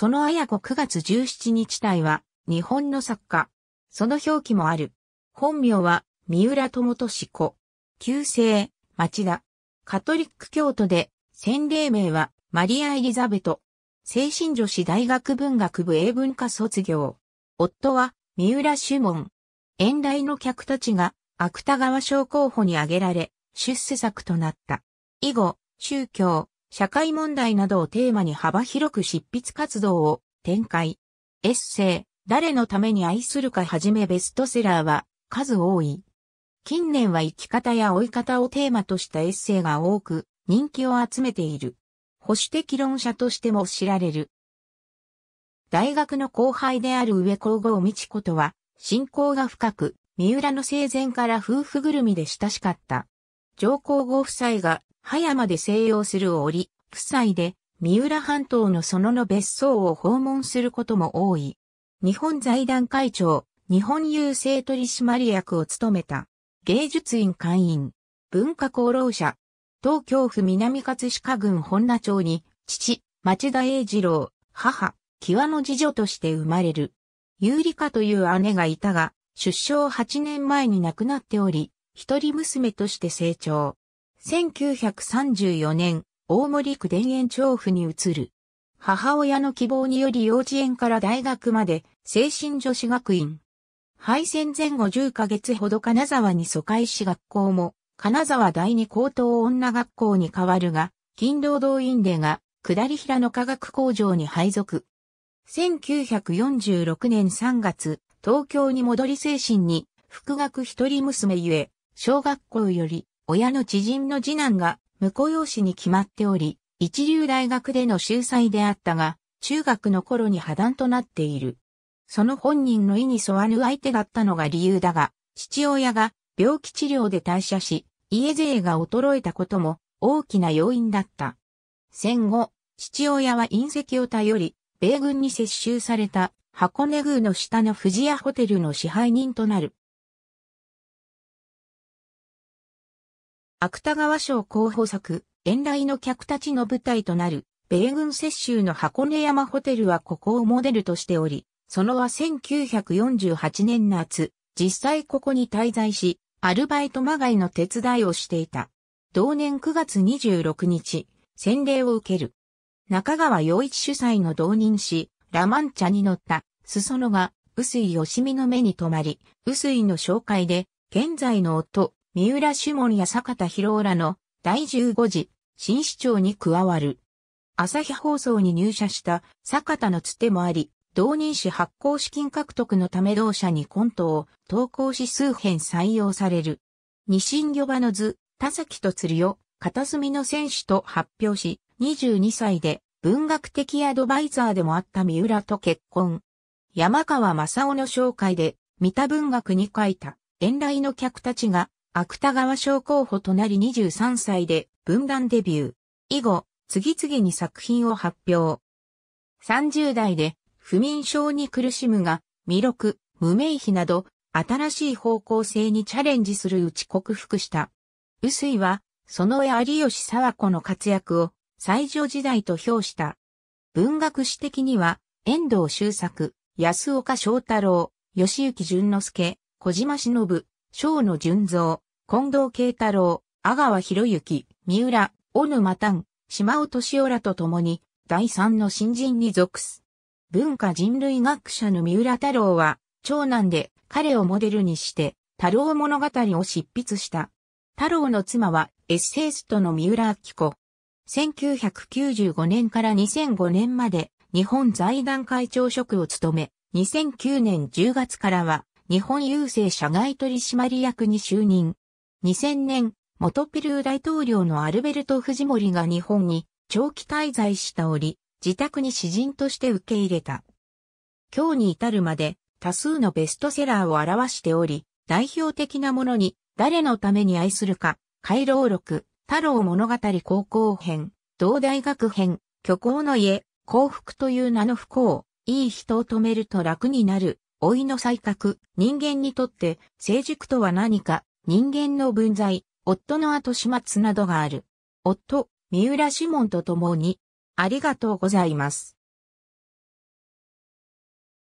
その綾子9月17日体は、日本の作家。その表記もある。本名は、三浦友俊子。旧姓、町田。カトリック教徒で、洗礼名は、マリア・エリザベト。精神女子大学文学部英文科卒業。夫は、三浦守門。遠来の客たちが、芥川賞候補に挙げられ、出世作となった。以後、宗教、社会問題などをテーマに幅広く執筆活動を展開。エッセイ、誰のために愛するかはじめベストセラーは数多い。近年は生き方や追い方をテーマとしたエッセイが多く人気を集めている。保守的論者としても知られる。大学の後輩である上皇后道子とは、信仰が深く、三浦の生前から夫婦ぐるみで親しかった。上皇后夫妻が葉山で静養する折、夫妻で、三浦半島の園の別荘を訪問することも多い。日本財団会長、日本郵政取締役を務めた。芸術院会員、文化功労者、東京府南葛飾郡本名町に、父、町田英二郎、母、際の次女として生まれる。有利かという姉がいたが、出生8年前に亡くなっており、一人娘として成長。1934年、大森区田園調布に移る。母親の希望により幼稚園から大学まで、精神女子学院。敗戦前後10ヶ月ほど金沢に疎開し学校も、金沢第二高等女学校に変わるが、勤労動員令が、下り平野科学工場に配属。1946年3月、東京に戻り精神に、復学一人娘ゆえ、小学校より親の知人の次男が婿養子に決まっており、一流大学での秀才であったが、中学の頃に破談となっている。その本人の意に沿わぬ相手だったのが理由だが、父親が病気治療で退社し、家勢が衰えたことも大きな要因だった。戦後、父親は隕石を頼り、米軍に接収された箱根宮の下の富士屋ホテルの支配人となる。芥川賞候補作、遠来の客たちの舞台となる、米軍接収の箱根山ホテルはここをモデルとしており、そのは1948年夏、実際ここに滞在し、アルバイトまがいの手伝いをしていた。同年9月26日、洗礼を受ける。中川洋一主催の同人誌、ラマンチャに乗った、裾野が、薄井よしみの目に留まり、薄井の紹介で、現在の夫、三浦主門や坂田博浦の第15次新市長に加わる。朝日放送に入社した坂田のつてもあり、同人誌発行資金獲得のため同社にコントを投稿し数編採用される。二新魚場の図、田崎と釣りを片隅の選手と発表し、22歳で文学的アドバイザーでもあった三浦と結婚。山川正夫の紹介で、三田文学に書いた、遠来の客たちが芥川賞候補となり23歳で文壇デビュー。以後、次々に作品を発表。30代で不眠症に苦しむが、魅力、無名碑など、新しい方向性にチャレンジするうち克服した。薄井は、その有吉沢子の活躍を、最上時代と評した。文学史的には、遠藤周作、安岡翔太郎、吉行淳之介、小島忍、小野純造、近藤慶太郎、阿川博之、三浦、小沼丹、島尾敏夫らと共に、第三の新人に属す。文化人類学者の三浦太郎は、長男で彼をモデルにして、太郎物語を執筆した。太郎の妻は、エッセイストの三浦明子。1995年から2005年まで、日本財団会長職を務め、2009年10月からは、日本郵政社外取締役に就任。2000年、元ペルー大統領のアルベルト・フジモリが日本に長期滞在した折、自宅に詩人として受け入れた。今日に至るまで多数のベストセラーを表しており、代表的なものに誰のために愛するか、回廊録、太郎物語高校編、同大学編、虚構の家、幸福という名の不幸、いい人を止めると楽になる、老いの才覚、人間にとって成熟とは何か、人間の分際、夫の後始末などがある。夫、三浦志門と共に、ありがとうございます。